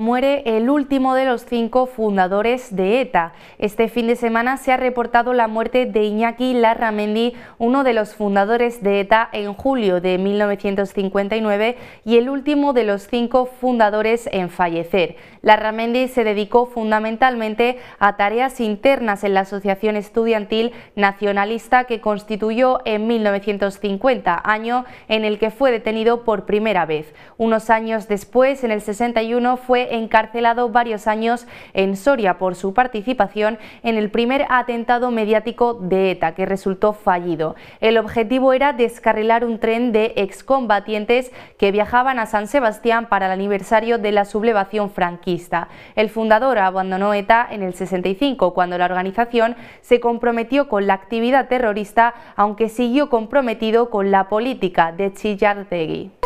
Muere el último de los cinco fundadores de ETA. Este fin de semana se ha reportado la muerte de Iñaki Larramendi, uno de los fundadores de ETA en julio de 1959 y el último de los cinco fundadores en fallecer. Larramendi se dedicó fundamentalmente a tareas internas en la Asociación Estudiantil Nacionalista que constituyó en 1950, año en el que fue detenido por primera vez. Unos años después, en el 61, fue encarcelado varios años en Soria por su participación en el primer atentado mediático de ETA, que resultó fallido. El objetivo era descarrilar un tren de excombatientes que viajaban a San Sebastián para el aniversario de la sublevación franquista. El fundador abandonó ETA en el 65, cuando la organización se comprometió con la actividad terrorista, aunque siguió comprometido con la política de Chillardegui.